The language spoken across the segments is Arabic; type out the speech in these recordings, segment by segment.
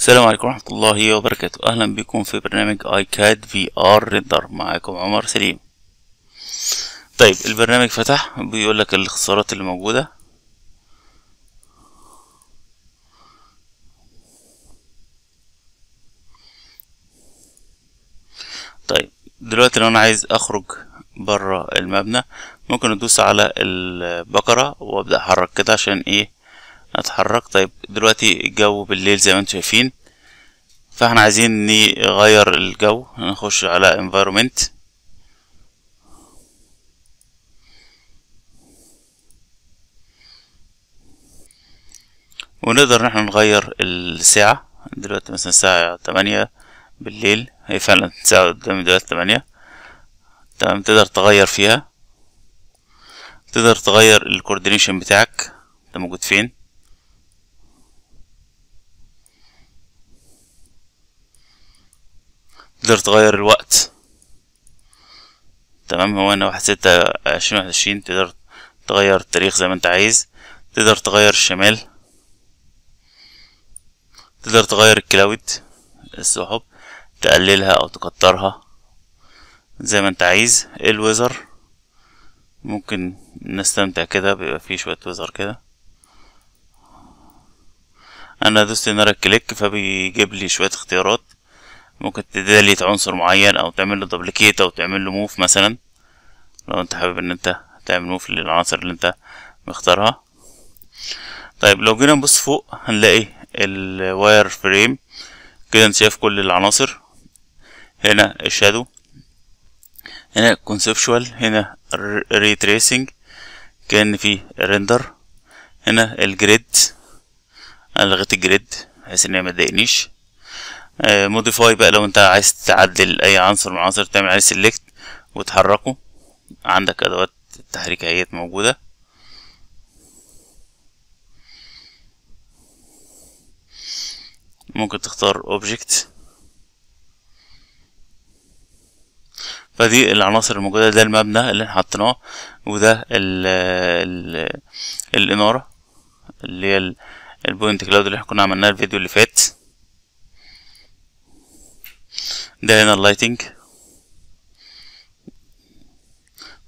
السلام عليكم ورحمة الله وبركاته أهلا بكم في برنامج ايكاد في ار ريندر معاكم عمر سليم طيب البرنامج فتح بيقول لك الاختصارات اللي موجودة طيب دلوقتي لو انا عايز اخرج بره المبنى ممكن ادوس على البقرة وابدأ احرك كده عشان ايه اتحرك طيب دلوقتي الجو بالليل زي ما انتم شايفين فاحنا عايزين نغير الجو نخش على environment ونقدر نحن نغير الساعة دلوقتي مثلا الساعة تمانية بالليل هي فعلا ساعة قدامي دلوقتي تمانية تمام تقدر تغير فيها تقدر تغير الكوردينيشن بتاعك انت موجود فين تقدر تغير الوقت تمام هو هنا واحد ستة عشرين واحد وعشرين تقدر تغير التاريخ زي ما انت عايز تقدر تغير الشمال تقدر تغير الكلاود السحب تقللها او تكترها زي ما انت عايز الويزر ممكن نستمتع كده بيبقى فيه شوية ويزر كده انا دوست ان انا كليك فبيجيب لي شوية اختيارات ممكن تدليت عنصر معين او تعمل له دوبلكيت او تعمل له موف مثلا لو انت حابب ان انت تعمل موف للعناصر اللي انت مختارها طيب لو جينا نبص فوق هنلاقي الواير فريم كده انت شايف كل العناصر هنا الشادو هنا كونسبشوال هنا ري تريسنج كان في ريندر هنا الجريد انا لغيت الجريد بحيث ان هي متضايقنيش موديفاي آه، بقى لو انت عايز تعدل اي عنصر من العناصر تعمل عليه سيلكت وتحركه عندك ادوات التحريك اهيت موجوده ممكن تختار اوبجكت فدي العناصر الموجوده ده المبنى اللي احنا حطيناه وده الـ الـ الاناره اللي هي البوينت كلاود اللي احنا كنا عملناها الفيديو اللي فات ده هنا اللايتنج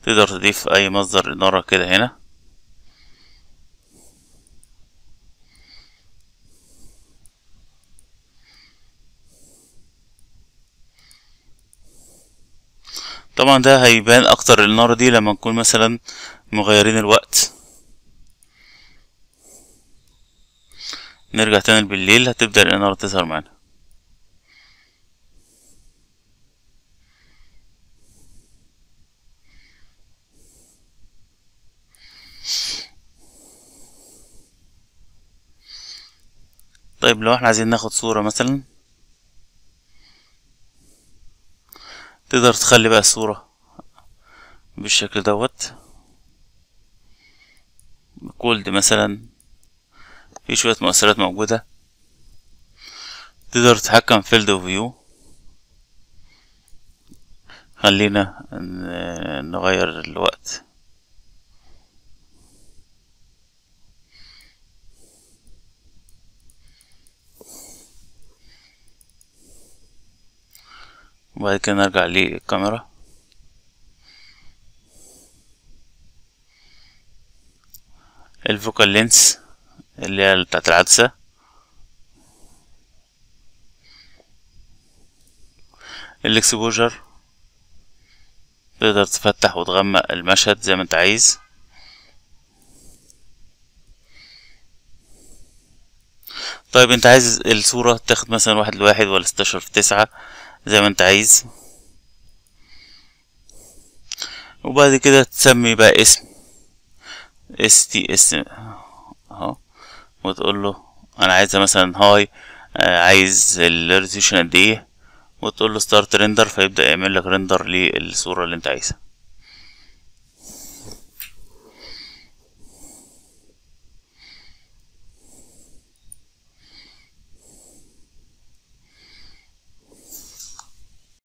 تقدر تضيف اي مصدر إنارة كده هنا طبعا ده هيبان اكتر الاناره دي لما نكون مثلا مغيرين الوقت نرجع تاني بالليل هتبدأ الانارة تظهر معانا طيب لو احنا عايزين ناخد صورة مثلا تقدر تخلي بقى الصورة بالشكل دوت كولد مثلا في شوية مؤثرات موجودة تقدر تتحكم في فيلد اوف فيو خلينا نغير الوقت وبعد كده نرجع للكاميرا الفوكال لينس اللي هي بتاعت العدسة الاكسبوجر تقدر تفتح وتغمق المشهد زي ما انت عايز طيب انت عايز الصورة تاخد مثلا واحد لواحد ولا ستاشر في تسعة زي ما انت عايز وبعد كده تسمي بقى اسم اس تي اس اهو وتقول له انا عايزها مثلا هاي آه، عايز الريزوليوشن قد ايه وتقول له ستارت ريندر فيبدا يعمل لك ريندر للصوره اللي انت عايزها